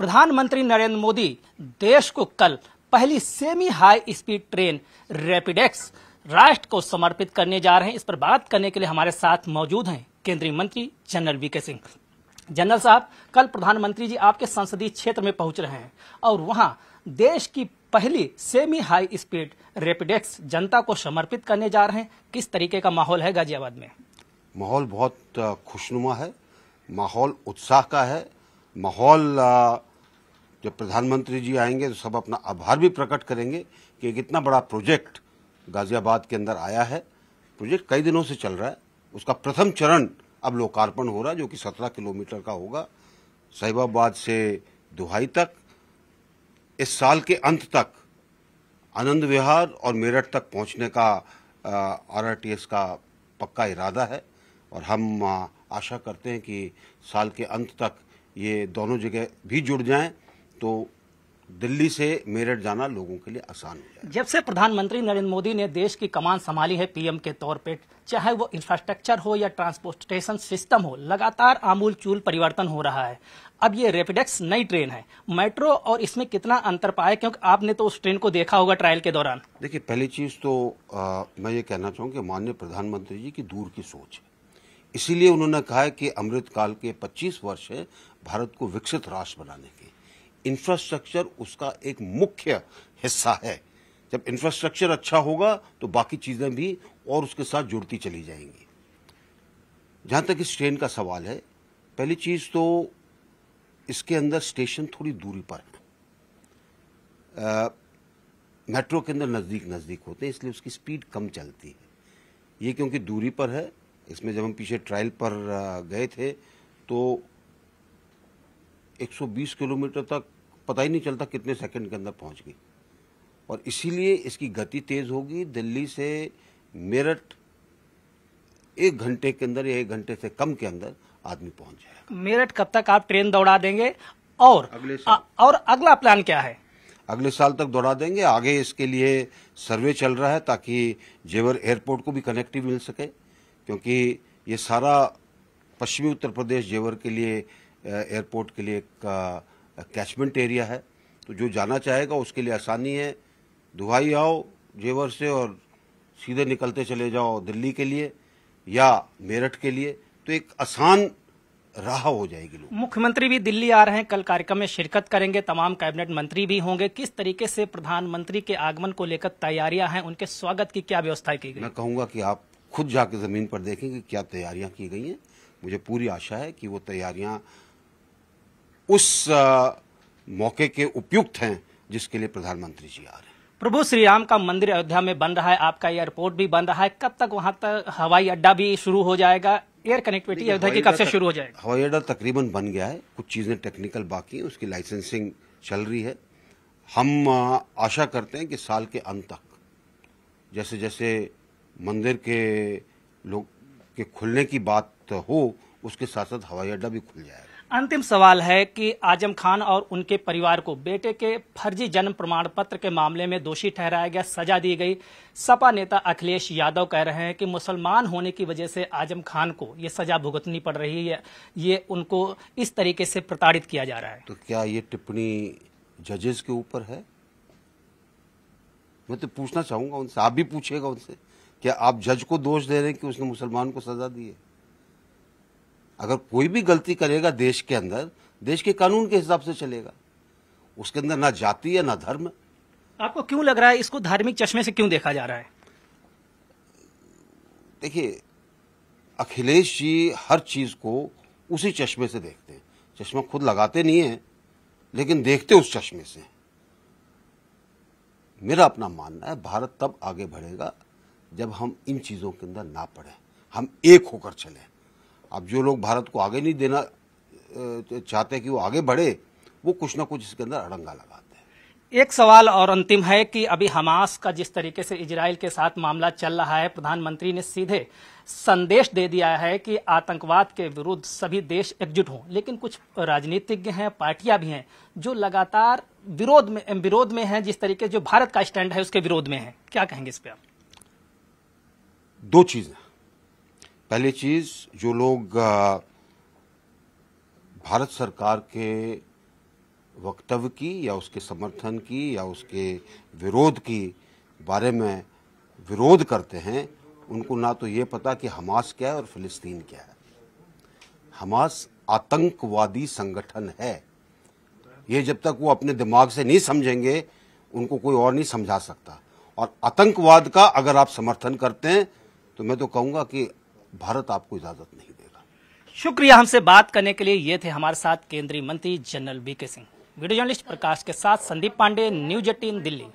प्रधानमंत्री नरेंद्र मोदी देश को कल पहली semi high speed train rapid X राष्ट्र को समर्पित करने जा रहे हैं इस पर बात करने के लिए हमारे साथ मौजूद हैं केंद्रीय मंत्री जनरल वीके सिंह जनरल साहब कल प्रधानमंत्री जी आपके संसदीय क्षेत्र में पहुंच रहे हैं और वहां देश की पहली सेमी हाई स्पीड रेपिडेक्स जनता को समर्पित करने जा रहे हैं किस तरीके का माहौल है गाजियाबाद में माहौल बहुत खुशनुमा है माहौल उत्साह का है माहौल जब प्रधानमंत्री जी आएंगे तो सब अपना आभार भी प्रकट करेंगे कि एक इतना बड़ा प्रोजेक्ट गाज़ियाबाद के अंदर आया है प्रोजेक्ट कई दिनों से चल रहा है उसका प्रथम चरण अब लोकार्पण हो रहा है जो कि सत्रह किलोमीटर का होगा साहिबाबाद से दुहाई तक इस साल के अंत तक आनंद विहार और मेरठ तक पहुंचने का आर का पक्का इरादा है और हम आशा करते हैं कि साल के अंत तक ये दोनों जगह भी जुड़ जाएं तो दिल्ली से मेरठ जाना लोगों के लिए आसान हो जाए जब से प्रधानमंत्री नरेंद्र मोदी ने देश की कमान संभाली है पीएम के तौर पे चाहे वो इंफ्रास्ट्रक्चर हो या ट्रांसपोर्टेशन सिस्टम हो लगातार आमूल चूल परिवर्तन हो रहा है अब ये रेपिडेक्स नई ट्रेन है मेट्रो और इसमें कितना अंतर पाया क्योंकि आपने तो उस ट्रेन को देखा होगा ट्रायल के दौरान देखिये पहली चीज तो आ, मैं ये कहना चाहूँ की माननीय प्रधानमंत्री जी की दूर की सोच है इसीलिए उन्होंने कहा है कि अमृतकाल के पच्चीस वर्ष है भारत को विकसित राष्ट्र बनाने के इंफ्रास्ट्रक्चर उसका एक मुख्य हिस्सा है जब इंफ्रास्ट्रक्चर अच्छा होगा तो बाकी चीज़ें भी और उसके साथ जुड़ती चली जाएंगी जहां तक इस ट्रेन का सवाल है पहली चीज़ तो इसके अंदर स्टेशन थोड़ी दूरी पर है मेट्रो के अंदर नज़दीक नज़दीक होते हैं इसलिए उसकी स्पीड कम चलती है ये क्योंकि दूरी पर है इसमें जब हम पीछे ट्रायल पर गए थे तो 120 किलोमीटर तक पता ही नहीं चलता कितने सेकंड के अंदर पहुंच गई और इसीलिए इसकी गति तेज होगी दिल्ली से मेरठ एक घंटे के अंदर या एक घंटे से कम के अंदर आदमी पहुंच जाएगा मेरठ कब तक आप ट्रेन दौड़ा देंगे और अगले साल आ, और अगला प्लान क्या है अगले साल तक दौड़ा देंगे आगे इसके लिए सर्वे चल रहा है ताकि जेवर एयरपोर्ट को भी कनेक्टिव मिल सके क्योंकि ये सारा पश्चिमी उत्तर प्रदेश जेवर के लिए एयरपोर्ट के लिए एक कैचमेंट एरिया है तो जो जाना चाहेगा उसके लिए आसानी है दुहाई आओ जेवर से और सीधे निकलते चले जाओ दिल्ली के लिए या मेरठ के लिए तो एक आसान राह हो जाएगी मुख्यमंत्री भी दिल्ली आ रहे हैं कल कार्यक्रम में शिरकत करेंगे तमाम कैबिनेट मंत्री भी होंगे किस तरीके से प्रधानमंत्री के आगमन को लेकर तैयारियां हैं उनके स्वागत की क्या व्यवस्था की गई मैं कहूंगा कि आप खुद जाके जमीन पर देखें कि क्या तैयारियां की गई हैं मुझे पूरी आशा है कि वो तैयारियां उस मौके के उपयुक्त हैं जिसके लिए प्रधानमंत्री जी आ रहे हैं प्रभु श्री राम का मंदिर अयोध्या में बन रहा है आपका एयरपोर्ट भी बन रहा है कब तक वहां तक हवाई अड्डा भी शुरू हो जाएगा एयर कनेक्टिविटी अयोध्या की कब से शुरू हो जाएगा हवाई अड्डा तकरीबन बन गया है कुछ चीजें टेक्निकल बाकी है उसकी लाइसेंसिंग चल रही है हम आशा करते हैं कि साल के अंत तक जैसे जैसे मंदिर के लोग के खुलने की बात हो उसके साथ साथ हवाई अड्डा भी खुल जाएगा अंतिम सवाल है कि आजम खान और उनके परिवार को बेटे के फर्जी जन्म प्रमाण पत्र के मामले में दोषी ठहराया गया सजा दी गई सपा नेता अखिलेश यादव कह रहे हैं कि मुसलमान होने की वजह से आजम खान को ये सजा भुगतनी पड़ रही है ये उनको इस तरीके से प्रताड़ित किया जा रहा है तो क्या ये टिप्पणी जजेस के ऊपर है मैं तो पूछना चाहूंगा उनसे आप भी पूछेगा उनसे क्या आप जज को दोष दे रहे हैं कि उसने मुसलमान को सजा दी है अगर कोई भी गलती करेगा देश के अंदर देश के कानून के हिसाब से चलेगा उसके अंदर ना जाति है ना धर्म आपको क्यों लग रहा है इसको धार्मिक चश्मे से क्यों देखा जा रहा है देखिए अखिलेश जी हर चीज को उसी चश्मे से देखते हैं चश्मा खुद लगाते नहीं है लेकिन देखते उस चश्मे से मेरा अपना मानना है भारत तब आगे बढ़ेगा जब हम इन चीजों के अंदर ना पड़े हम एक होकर चलें अब जो लोग भारत को आगे नहीं देना चाहते कि वो आगे बढ़े वो कुछ ना कुछ इसके अंदर अड़ंगा लगाते हैं एक सवाल और अंतिम है कि अभी हमास का जिस तरीके से इजराइल के साथ मामला चल रहा है प्रधानमंत्री ने सीधे संदेश दे दिया है कि आतंकवाद के विरुद्ध सभी देश एकजुट हों लेकिन कुछ राजनीतिज्ञ हैं पार्टियां भी हैं जो लगातार विरोध में विरोध में हैं जिस तरीके जो भारत का स्टैंड है उसके विरोध में है क्या कहेंगे इस पर आप दो चीजें पहली चीज जो लोग भारत सरकार के वक्तव्य की या उसके समर्थन की या उसके विरोध की बारे में विरोध करते हैं उनको ना तो ये पता कि हमास क्या है और फिलिस्तीन क्या है हमास आतंकवादी संगठन है ये जब तक वो अपने दिमाग से नहीं समझेंगे उनको कोई और नहीं समझा सकता और आतंकवाद का अगर आप समर्थन करते हैं तो मैं तो कहूँगा कि भारत आपको इजाजत नहीं देगा शुक्रिया हमसे बात करने के लिए ये थे हमारे साथ केंद्रीय मंत्री general BK Singh video journalist Prakash के साथ संदीप पांडे न्यूज एटीन दिल्ली